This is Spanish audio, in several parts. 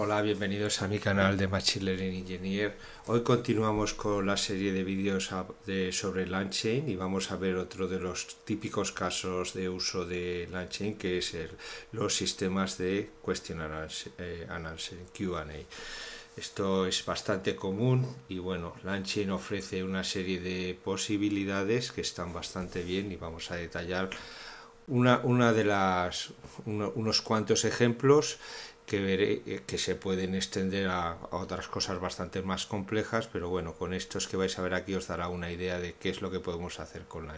Hola, bienvenidos a mi canal de Machine Learning Engineer. Hoy continuamos con la serie de vídeos sobre LangChain y vamos a ver otro de los típicos casos de uso de LangChain que es los sistemas de question and eh, Q&A. Esto es bastante común y bueno, LangChain ofrece una serie de posibilidades que están bastante bien y vamos a detallar una, de las, unos cuantos ejemplos que, eh, eh, que se pueden extender a, otras cosas bastante más complejas, pero bueno, con estos que vais a ver aquí os dará una idea de qué es lo que podemos hacer con la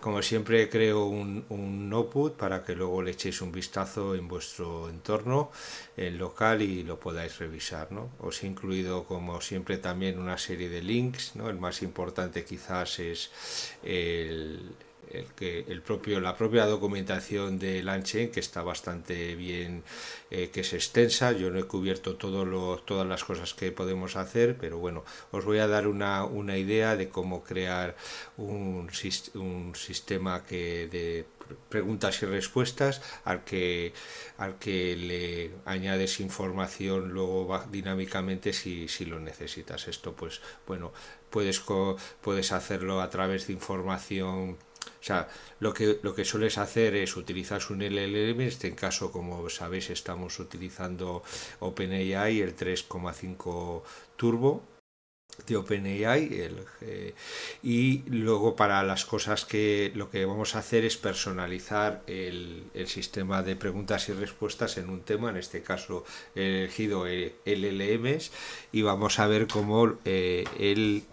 Como siempre creo un, un output para que luego le echéis un vistazo en vuestro entorno en local y lo podáis revisar. ¿no? Os he incluido como siempre también una serie de links, ¿no? el más importante quizás es el el que el propio, la propia documentación de Lanchen que está bastante bien, eh, que es extensa. Yo no he cubierto todo todas las cosas que podemos hacer, pero bueno, os voy a dar una, una idea de cómo crear un, un sistema que de preguntas y respuestas al que al que le añades información luego dinámicamente si, si lo necesitas esto pues bueno puedes puedes hacerlo a través de información o sea, lo que, lo que sueles hacer es utilizar un LLM, este en este caso, como sabéis, estamos utilizando OpenAI, el 3,5 Turbo, de OpenAI eh, y luego para las cosas que lo que vamos a hacer es personalizar el, sistema de preguntas y respuestas en un tema, en este caso he elegido eh, LLMs y vamos a ver cómo eh, el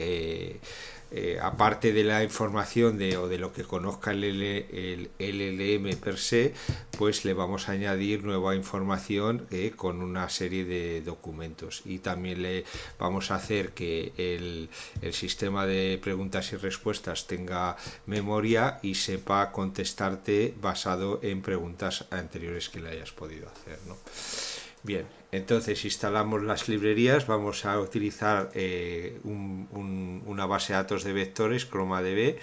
eh, aparte de la información de, o de lo que conozca el, LLM per se, pues le vamos a añadir nueva información eh, con una serie de documentos y también le vamos a hacer que el, sistema de preguntas y respuestas tenga memoria y sepa contestarte basado en preguntas anteriores que le hayas podido hacer. Bien, entonces instalamos las librerías, vamos a utilizar eh, una base de datos de vectores, ChromaDB,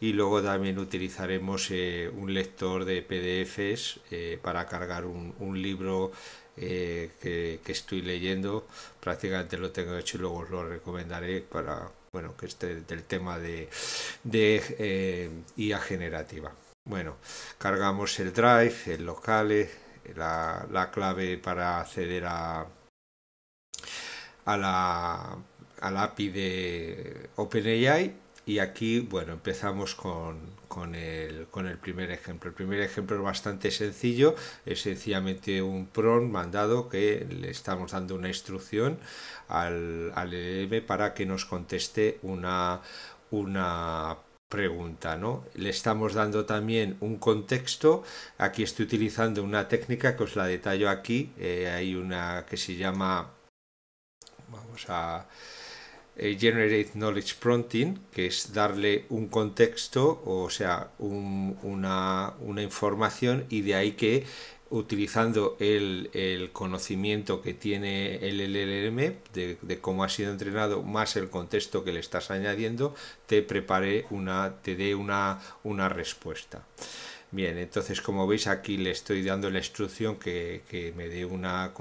y luego también utilizaremos eh, un lector de PDFs eh, para cargar un, libro que, estoy leyendo. Prácticamente lo tengo hecho y luego os lo recomendaré para bueno que esté del tema de, de IA generativa. Bueno, cargamos el drive, el locales la, clave para acceder a, la, al API de OpenAI y aquí bueno empezamos con, con, el, primer ejemplo el primer ejemplo es bastante sencillo es sencillamente un PRON mandado que le estamos dando una instrucción al, al e para que nos conteste una una pregunta, ¿no? Le estamos dando también un contexto. Aquí estoy utilizando una técnica que os la detallo aquí. Eh, hay una que se llama, vamos a eh, Generate Knowledge Prompting, que es darle un contexto, o sea, una, información y de ahí que utilizando el, conocimiento que tiene el LLM e de, cómo ha sido entrenado más el contexto que le estás añadiendo te prepare una te dé una, una respuesta bien entonces como veis aquí le estoy dando la instrucción que, me dé una,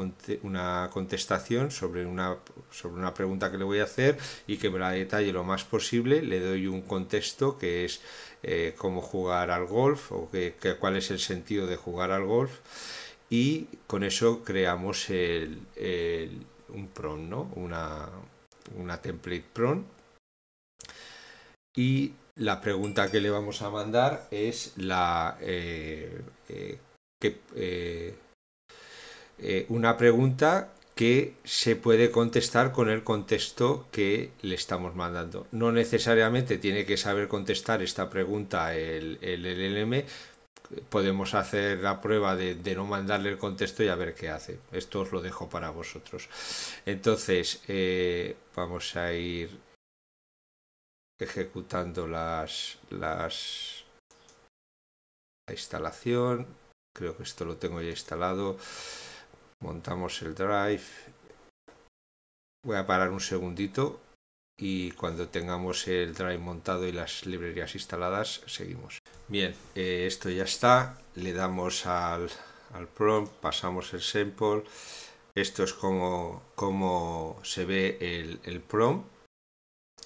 una contestación sobre una sobre una pregunta que le voy a hacer y que me la detalle lo más posible le doy un contexto que es eh, cómo jugar al golf o cuál es el sentido de jugar al golf y con eso creamos el, un prom, ¿no? una, template prom y la pregunta que le vamos a mandar es la eh, eh, que, una pregunta que se puede contestar con el contexto que le estamos mandando. No necesariamente tiene que saber contestar esta pregunta el, LLM. Podemos hacer la prueba de, no mandarle el contexto y a ver qué hace. Esto os lo dejo para vosotros. Entonces, eh, vamos a ir ejecutando las, las la instalación. Creo que esto lo tengo ya instalado montamos el drive voy a parar un segundito y cuando tengamos el drive montado y las librerías instaladas seguimos bien eh, esto ya está le damos al, prompt pasamos el sample esto es como, se ve el, prompt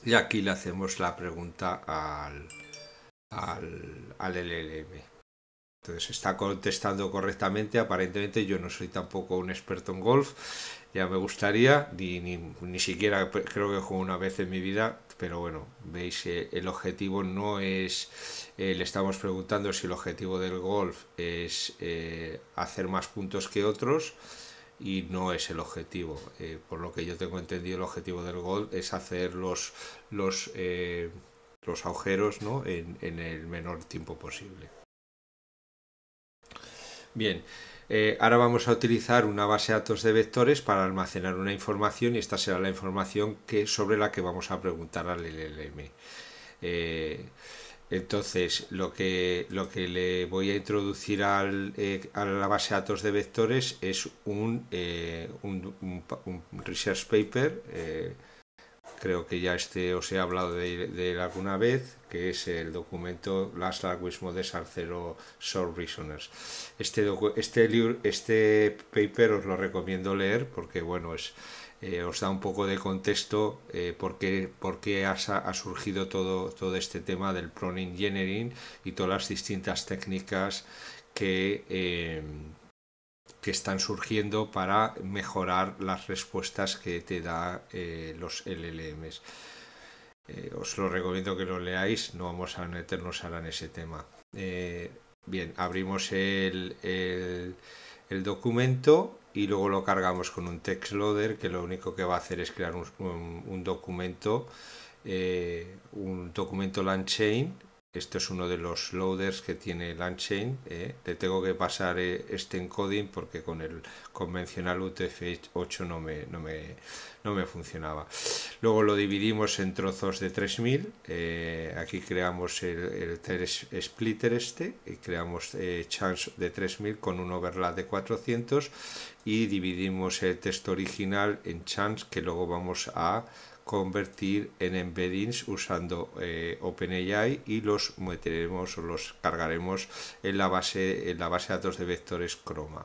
y aquí le hacemos la pregunta al, al, al LLM entonces está contestando correctamente. Aparentemente yo no soy tampoco un experto en golf. Ya me gustaría, ni, ni, siquiera creo que juego una vez en mi vida. Pero bueno, veis, eh, el objetivo no es, eh, le estamos preguntando si el objetivo del golf es eh, hacer más puntos que otros y no es el objetivo. por lo que yo tengo entendido, el objetivo del golf es hacer los, los, los agujeros en el menor tiempo posible. Bien, eh, ahora vamos a utilizar una base de datos de vectores para almacenar una información y esta será la información que, sobre la que vamos a preguntar al LLM. Eh, entonces, lo que, lo que le voy a introducir eh, a la base de datos de vectores es un research paper creo que ya este, os he hablado de, él alguna vez, que es el documento Last Language Models are Zero Reasoners. Este, este, este paper os lo recomiendo leer porque, bueno, eh, os da un poco de contexto eh, por qué, ha, surgido todo, todo este tema del prone engineering y todas las distintas técnicas que... Eh, que están surgiendo para mejorar las respuestas que te da eh, los LLMs. Eh, os lo recomiendo que lo leáis, no vamos a meternos ahora en ese tema. Eh, bien, abrimos el, el, documento y luego lo cargamos con un text loader que lo único que va a hacer es crear un, un, documento, un documento Landchain, este es uno de los loaders que tiene el Unchain. Le ¿eh? tengo que pasar eh, este encoding porque con el convencional UTF-8 no me, no, me, funcionaba. Luego lo dividimos en trozos de 3000. Eh, aquí creamos el, splitter este y creamos chance de 3000 con un overlap de 400 y dividimos el texto original en chance que luego vamos a convertir en embeddings usando eh, OpenAI y los meteremos o los cargaremos en la base en la base de datos de vectores Chroma.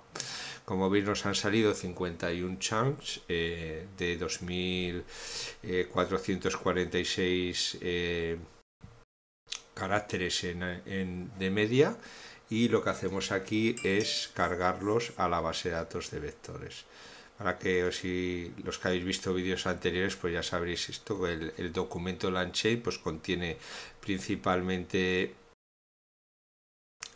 Como veis nos han salido 51 chunks eh, de 2446 eh, caracteres en, de media y lo que hacemos aquí es cargarlos a la base de datos de vectores para que si los que habéis visto vídeos anteriores, pues ya sabréis esto, el, documento lanchey pues contiene principalmente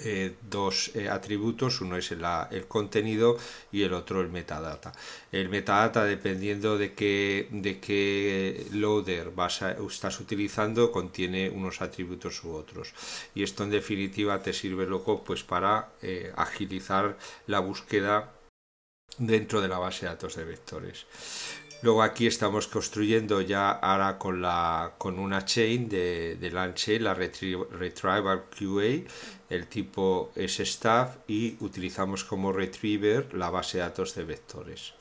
eh, dos eh, atributos, uno es el, contenido y el otro el metadata. El metadata, dependiendo de qué, de qué loader vas estás utilizando, contiene unos atributos u otros. Y esto en definitiva te sirve luego pues, para eh, agilizar la búsqueda dentro de la base de datos de vectores. Luego aquí estamos construyendo ya ahora con, la, con una chain de, Lanche, la Retrieval QA, el tipo es staff y utilizamos como retriever la base de datos de vectores.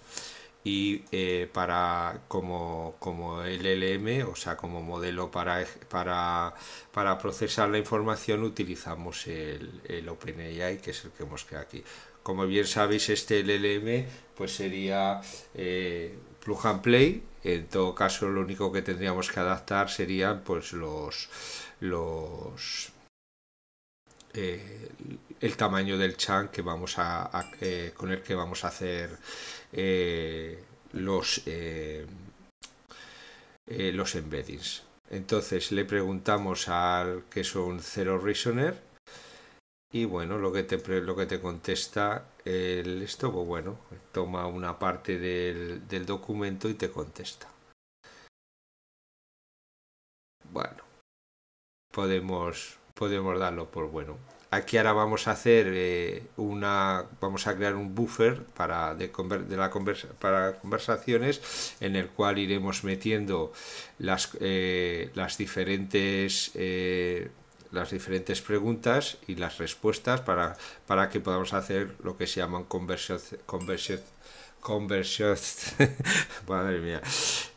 Y eh, para como, como LLM, o sea, como modelo para, para, procesar la información, utilizamos el, el OpenAI, que es el que hemos creado aquí. Como bien sabéis, este LLM pues sería eh, plug and play. En todo caso, lo único que tendríamos que adaptar serían pues los los eh, el tamaño del chunk que vamos eh, con el que vamos a hacer los los embeddings entonces le preguntamos al que son zero reasoner y bueno, lo que te, lo que te contesta el esto, bueno, toma una parte del, documento y te contesta. Bueno, podemos, podemos darlo por bueno. Aquí ahora vamos a hacer eh, una, vamos a crear un buffer para, de, la para conversaciones en el cual iremos metiendo las, eh, las diferentes... Eh, las diferentes preguntas y las respuestas para, para que podamos hacer lo que se llaman conversión, conversión, conversión, madre mía,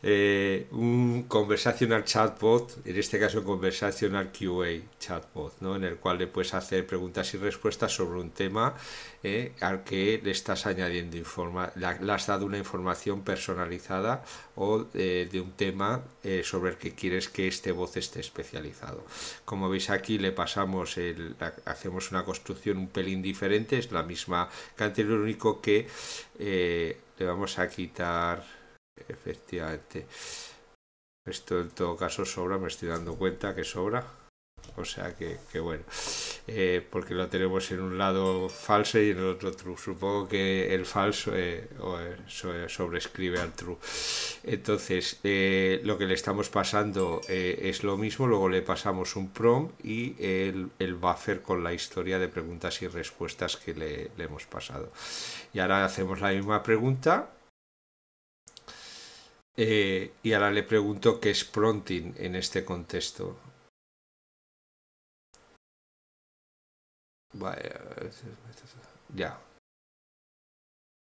eh, un conversational chatbot, en este caso conversational QA chatbot, en el cual le puedes hacer preguntas y respuestas sobre un tema eh, al que le estás añadiendo información, le has dado una información personalizada o eh, de un tema sobre el que quieres que este voz esté especializado. Como veis aquí le pasamos, el, hacemos una construcción un pelín diferente, es la misma que anterior, único que le vamos a quitar Efectivamente. Esto en todo caso sobra, me estoy dando cuenta que sobra. O sea que, que bueno, eh, porque lo tenemos en un lado falso y en el otro true. Supongo que el falso eh, eh, eh sobrescribe al true. Entonces, lo que le estamos pasando es lo mismo, luego le pasamos un prom y el, el, buffer con la historia de preguntas y respuestas que le, le hemos pasado. Y ahora hacemos la misma pregunta eh, y ahora le pregunto qué es prompting en este contexto. ya.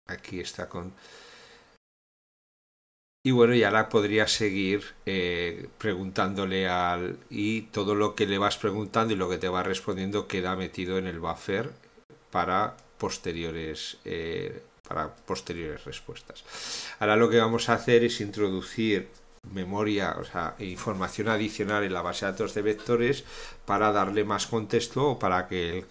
Aquí está con... Y bueno, y ahora podría seguir eh, preguntándole al... Y todo lo que le vas preguntando y lo que te va respondiendo queda metido en el buffer para posteriores... Eh, para posteriores respuestas. Ahora lo que vamos a hacer es introducir memoria, o sea, e información adicional en la base de datos de vectores para darle más contexto o para que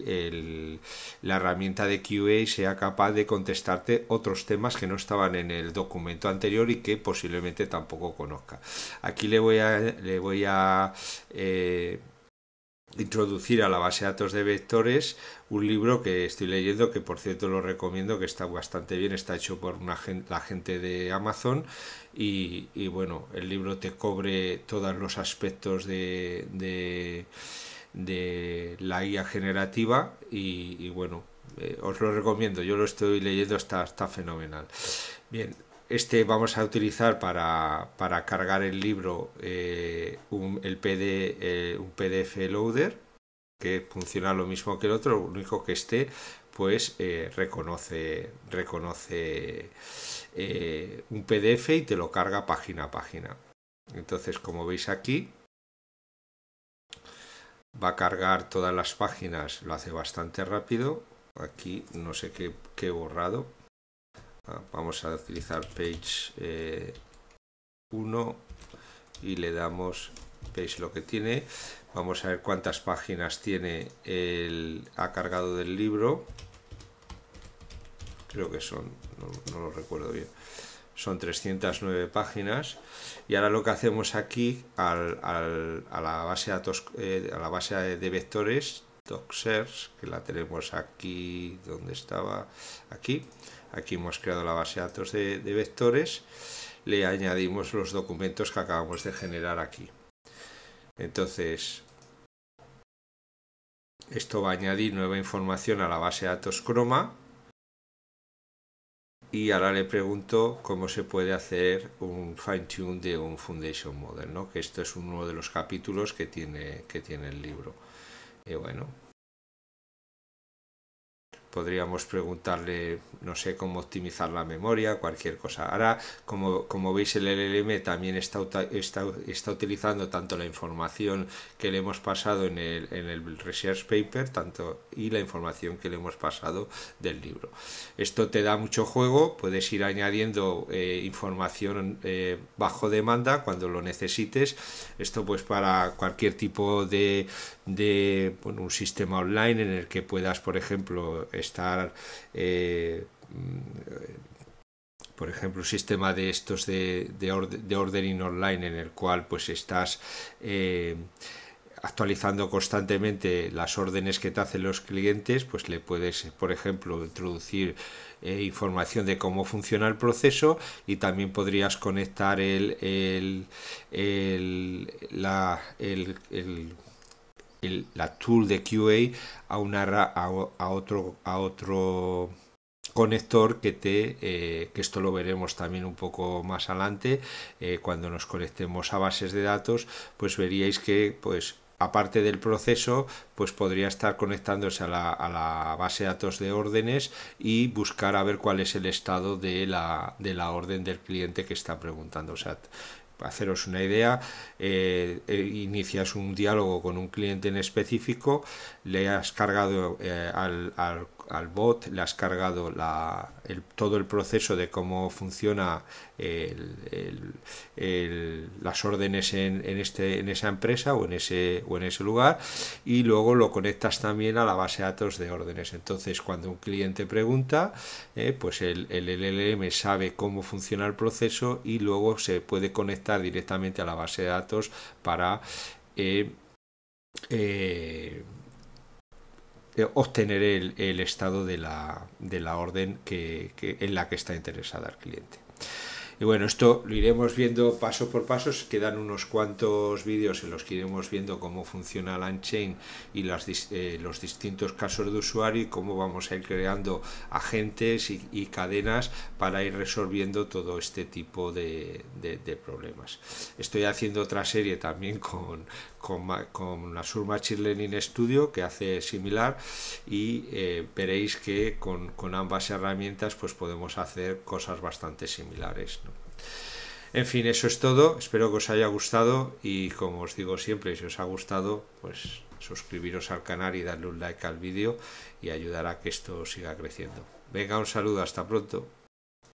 la herramienta de QA sea capaz de contestarte otros temas que no estaban en el documento anterior y que posiblemente tampoco conozca. Aquí le voy a, le voy a eh, introducir a la base de datos de vectores un libro que estoy leyendo que por cierto lo recomiendo que está bastante bien está hecho por una la gente de Amazon y, bueno el libro te cobre todos los aspectos de, la guía generativa y, bueno eh, os lo recomiendo yo lo estoy leyendo está, está fenomenal bien este vamos a utilizar para, para cargar el libro eh, un, el eh, un PDF loader, que funciona lo mismo que el otro, lo único que este pues eh, reconoce, reconoce un PDF y te lo carga página a página. Entonces, como veis aquí, va a cargar todas las páginas, lo hace bastante rápido. Aquí no sé qué, qué he borrado, Ah, vamos a utilizar page 1 eh, y le damos page lo que tiene vamos a ver cuántas páginas tiene el ha cargado del libro creo que son no, lo recuerdo bien son 309 páginas y ahora lo que hacemos aquí a la base de eh, a la base de vectores DocSers, que la tenemos aquí donde estaba, aquí. Aquí hemos creado la base de datos de, vectores. Le añadimos los documentos que acabamos de generar aquí. Entonces, esto va a añadir nueva información a la base de datos Chroma. Y ahora le pregunto cómo se puede hacer un fine tune de un foundation model, que esto es uno de los capítulos que tiene, que tiene el libro. Y bueno, podríamos preguntarle, no sé, cómo optimizar la memoria, cualquier cosa. Ahora, como, como veis, el LLM también está, está, está utilizando tanto la información que le hemos pasado en el, research paper tanto, y la información que le hemos pasado del libro. Esto te da mucho juego, puedes ir añadiendo eh, información eh, bajo demanda cuando lo necesites. Esto pues para cualquier tipo de, un sistema online en el que puedas, por ejemplo, estar, eh, mm, por ejemplo, un sistema de estos de, de, ordering online en el cual pues estás... Eh, actualizando constantemente las órdenes que te hacen los clientes, pues le puedes, por ejemplo, introducir eh, información de cómo funciona el proceso y también podrías conectar el, el la tool de QA a, una, a, a, otro, a otro conector que te eh, que esto lo veremos también un poco más adelante eh, cuando nos conectemos a bases de datos pues veríais que pues aparte del proceso, pues podría estar conectándose a la, base de datos de órdenes y buscar a ver cuál es el estado de la, orden del cliente que está preguntando. O sea, haceros una idea, eh, eh, inicias un diálogo con un cliente en específico, le has cargado eh, al, al, al bot, le has cargado la, todo el proceso de cómo funciona las órdenes en, en, este, en esa empresa o en, ese, o en ese lugar y luego lo conectas también a la base de datos de órdenes. Entonces, cuando un cliente pregunta, eh, pues el, LLM sabe cómo funciona el proceso y luego se puede conectar directamente a la base de datos para... Eh, eh, eh, obtener el, estado de la, de la orden en la que está interesada el cliente. Y bueno, esto lo iremos viendo paso por paso. Quedan unos cuantos vídeos en los que iremos viendo cómo funciona la chain y eh, los distintos casos de usuario y cómo vamos a ir creando agentes y, cadenas para ir resolviendo todo este tipo de, problemas. Estoy haciendo otra serie también con, la con Azure Machine Learning Studio que hace similar y eh, veréis que con, ambas herramientas pues podemos hacer cosas bastante similares. En fin, eso es todo. Espero que os haya gustado y como os digo siempre, si os ha gustado, pues suscribiros al canal y darle un like al vídeo y ayudará a que esto siga creciendo. Venga, un saludo, hasta pronto.